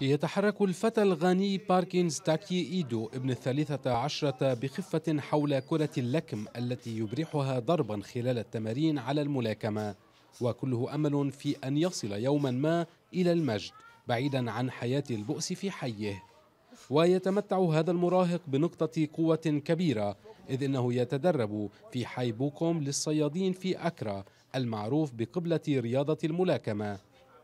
يتحرك الفتى الغني باركينز تاكي إيدو ابن الثالثة عشرة بخفة حول كرة اللكم التي يبرحها ضربا خلال التمارين على الملاكمة وكله أمل في أن يصل يوما ما إلى المجد بعيدا عن حياة البؤس في حيه ويتمتع هذا المراهق بنقطة قوة كبيرة إذ إنه يتدرب في حي بوكوم للصيادين في أكرا المعروف بقبلة رياضة الملاكمة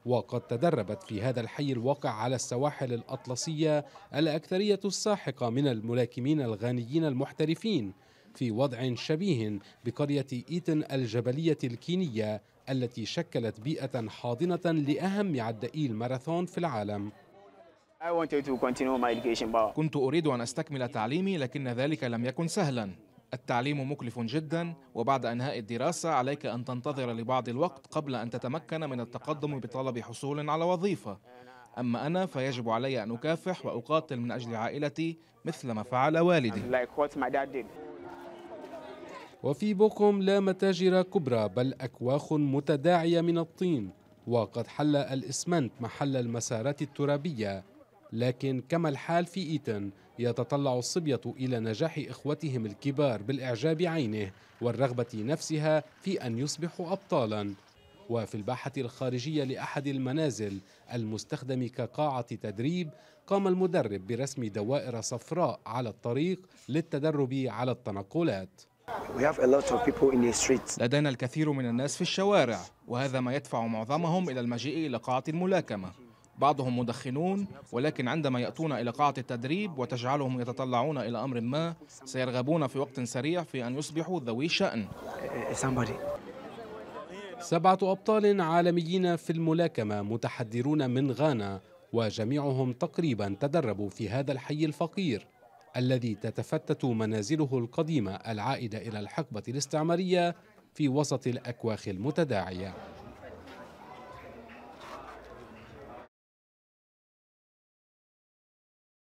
وقد تدربت في هذا الحي الواقع على السواحل الأطلسية الأكثرية الساحقة من الملاكمين الغانيين المحترفين في وضع شبيه بقرية إيتن الجبلية الكينية التي شكلت بيئة حاضنة لأهم عدائي الماراثون في العالم كنت أريد أن أستكمل تعليمي لكن ذلك لم يكن سهلا التعليم مكلف جدا وبعد انهاء الدراسه عليك ان تنتظر لبعض الوقت قبل ان تتمكن من التقدم بطلب حصول على وظيفه اما انا فيجب علي ان اكافح واقاتل من اجل عائلتي مثل ما فعل والدي وفي بوكوم لا متاجر كبرى بل اكواخ متداعيه من الطين وقد حل الاسمنت محل المسارات الترابيه لكن كما الحال في إيتن يتطلع الصبية إلى نجاح إخوتهم الكبار بالإعجاب عينه والرغبة نفسها في أن يصبحوا أبطالا وفي الباحة الخارجية لأحد المنازل المستخدم كقاعة تدريب قام المدرب برسم دوائر صفراء على الطريق للتدرب على التنقلات لدينا الكثير من الناس في الشوارع وهذا ما يدفع معظمهم إلى المجيء إلى قاعة الملاكمة بعضهم مدخنون ولكن عندما يأتون إلى قاعة التدريب وتجعلهم يتطلعون إلى أمر ما سيرغبون في وقت سريع في أن يصبحوا ذوي شأن سبعة أبطال عالميين في الملاكمة متحدرون من غانا وجميعهم تقريبا تدربوا في هذا الحي الفقير الذي تتفتت منازله القديمة العائدة إلى الحقبة الاستعمارية في وسط الأكواخ المتداعية